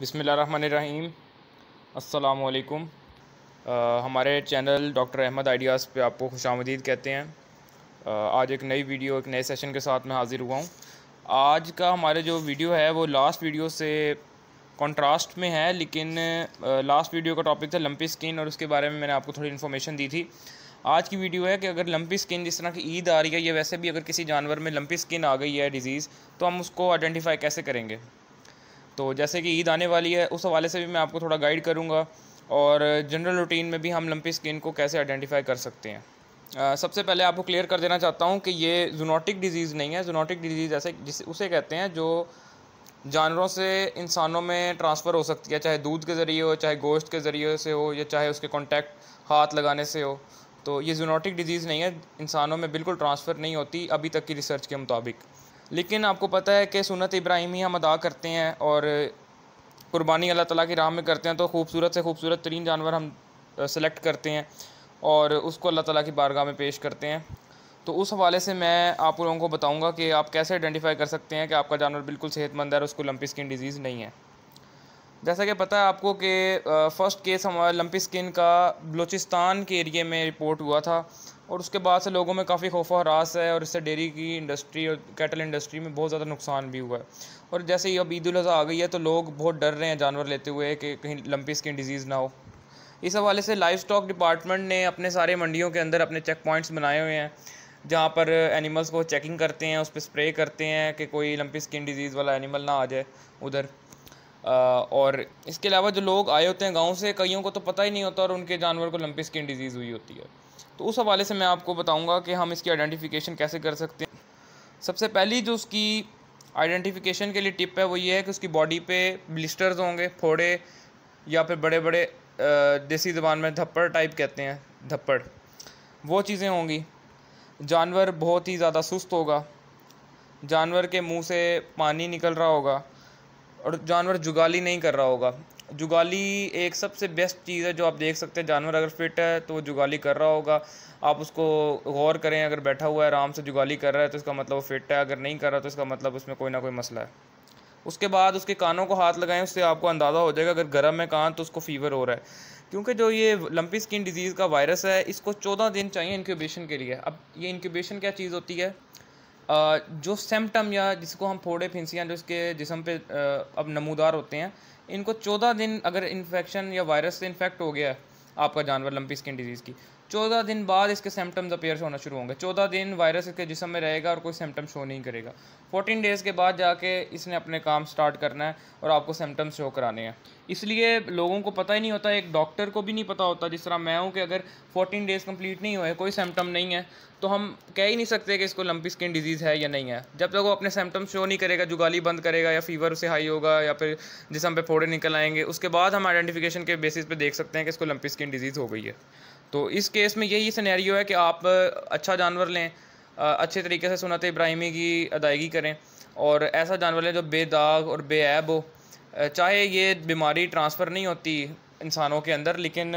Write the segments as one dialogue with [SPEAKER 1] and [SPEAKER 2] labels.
[SPEAKER 1] बिसमीम असलकुम हमारे चैनल डॉक्टर अहमद आइडियाज़ पे आपको खुश आमदीद कहते हैं आ, आज एक नई वीडियो एक नए सेशन के साथ मैं हाज़िर हुआ हूँ आज का हमारे जो वीडियो है वो लास्ट वीडियो से कंट्रास्ट में है लेकिन लास्ट वीडियो का टॉपिक था लंपी स्किन और उसके बारे में मैंने आपको थोड़ी इन्फॉर्मेशन दी थी आज की वीडियो है कि अगर लंपी स्किन जिस तरह की ईद आ रही है या वैसे भी अगर किसी जानवर में लंपी स्किन आ गई है डिज़ीज़ तो हम उसको आइडेंटिफाई कैसे करेंगे तो जैसे कि ईद आने वाली है उस हवाले से भी मैं आपको थोड़ा गाइड करूँगा और जनरल रूटीन में भी हम लंपी स्किन को कैसे आइडेंटिफाई कर सकते हैं सबसे पहले आपको क्लियर कर देना चाहता हूँ कि ये जूनोटिक डिजीज़ नहीं है जूनोटिक डिजीज़ ऐसे जिसे उसे कहते हैं जो जानवरों से इंसानों में ट्रांसफ़र हो सकती है चाहे दूध के ज़रिए हो चाहे गोश्त के ज़रिए से हो या चाहे उसके कॉन्टैक्ट हाथ लगाने से हो तो ये जूनोटिक डिजीज़ नहीं है इंसानों में बिल्कुल ट्रांसफ़र नहीं होती अभी तक की रिसर्च के मुताबिक लेकिन आपको पता है कि सुनत इब्राहिम ही हम अदा करते हैं और कुर्बानी अल्लाह ताला की राह में करते हैं तो खूबसूरत से खूबसूरत तरीन जानवर हम सेलेक्ट करते हैं और उसको अल्लाह ताला की बारगाह में पेश करते हैं तो उस हवाले से मैं आप लोगों को बताऊंगा कि आप कैसे आइडेंटिफाई कर सकते हैं कि आपका जानवर बिल्कुल सेहतमंद है और उसको लंपी स्किन डिजीज़ नहीं है जैसा कि पता है आपको कि फ़र्स्ट केस हमारा लंपी स्किन का बलूचिस्तान के एरिए में रिपोर्ट हुआ था और उसके बाद से लोगों में काफ़ी खौफा हरास है और इससे डेयरी की इंडस्ट्री और कैटल इंडस्ट्री में बहुत ज़्यादा नुकसान भी हुआ है और जैसे ही अब ईद उजी आ गई है तो लोग बहुत डर रहे हैं जानवर लेते हुए कि कहीं लंपी स्किन डिजीज़ ना हो इस हवाले से लाइफ स्टॉक डिपार्टमेंट ने अपने सारे मंडियों के अंदर अपने चेक पॉइंट्स बनाए हुए हैं जहाँ पर एनिमल्स को चेकिंग करते हैं उस पर स्प्रे करते हैं कि कोई लंपी स्किन डिजीज़ वाला एनिमल ना आ जाए उधर और इसके अलावा जो लोग आए होते हैं गांव से कईयों को तो पता ही नहीं होता और उनके जानवर को लंपी स्किन डिजीज़ हुई होती है तो उस हवाले से मैं आपको बताऊँगा कि हम इसकी आइडेंटिफिकेशन कैसे कर सकते हैं सबसे पहली जो उसकी आइडेंटिफिकेशन के लिए टिप है वो ये है कि उसकी बॉडी पे ब्लिस्टर्स होंगे फोड़े या फिर बड़े बड़े देसी ज़बान में धप्पड़ टाइप कहते हैं धप्पड़ वो चीज़ें होंगी जानवर बहुत ही ज़्यादा सुस्त होगा जानवर के मुँह से पानी निकल रहा होगा और जानवर जुगाली नहीं कर रहा होगा जुगाली एक सबसे बेस्ट चीज़ है जो आप देख सकते हैं जानवर अगर फिट है तो वो जुगाली कर रहा होगा आप उसको गौर करें अगर बैठा हुआ है आराम से जुगाली कर रहा है तो इसका मतलब वो फिट है अगर नहीं कर रहा तो इसका मतलब उसमें कोई ना कोई मसला है उसके बाद उसके कानों को हाथ लगाएं उससे आपको अंदाज़ा हो जाएगा अगर गर्म है कान तो उसको फीवर हो रहा है क्योंकि जो ये लंपी स्किन डिजीज़ का वायरस है इसको चौदह दिन चाहिए इनक्यूबेशन के लिए अब ये इनक्यूबेशन क्या चीज़ होती है जो सिम्टम या जिसको हम फोड़े फिंसियाँ जो इसके जिसम पे अब नमूदार होते हैं इनको चौदह दिन अगर इन्फेक्शन या वायरस से इन्फेक्ट हो गया है आपका जानवर लंपी स्किन डिजीज़ की चौदह दिन बाद इसके सिम्टम्स अपेयर होना शुरू होंगे चौदह दिन वायरस इसके जिसम में रहेगा और कोई सिम्टम शो नहीं करेगा फोर्टीन डेज़ के बाद जाके इसने अपने काम स्टार्ट करना है और आपको सिम्टम्स शो कराने हैं इसलिए लोगों को पता ही नहीं होता एक डॉक्टर को भी नहीं पता होता जिस तरह मैं हूँ कि अगर फोर्टीन डेज़ कम्प्लीट नहीं हुए कोई सिम्टम नहीं है तो हम कह ही नहीं सकते कि इसको लंपी स्किन डिजीज़ है या नहीं है जब तक वो अपने सिम्टम्स शो नहीं करेगा जुगाली बंद करेगा या फीवर उसे हाई होगा या फिर जिसम पे फोड़े निकल आएंगे उसके बाद हम आइडेंटिफिकेशन के बेसिस पे देख सकते हैं कि इसको लंपी स्किन डिजीज़ हो गई है तो इस केस में यही सिनेरियो है कि आप अच्छा जानवर लें अच्छे तरीके से सुनत तो इब्राहिमी की अदायगी करें और ऐसा जानवर लें जो बेदाग और बेऐब हो चाहे ये बीमारी ट्रांसफ़र नहीं होती इंसानों के अंदर लेकिन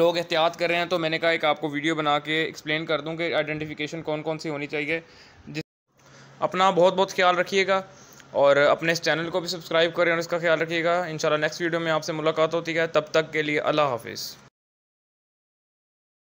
[SPEAKER 1] लोग एहतियात कर रहे हैं तो मैंने कहा एक आपको वीडियो बना के एक्सप्लेन कर दूँ कि आइडेंटिफिकेशन कौन कौन सी होनी चाहिए जिस अपना बहुत बहुत ख्याल रखिएगा और अपने इस चैनल को भी सब्सक्राइब करें और इसका ख्याल रखिएगा इन नेक्स्ट वीडियो में आपसे मुलाकात होती है तब तक के लिए अल्लाह हाफिज़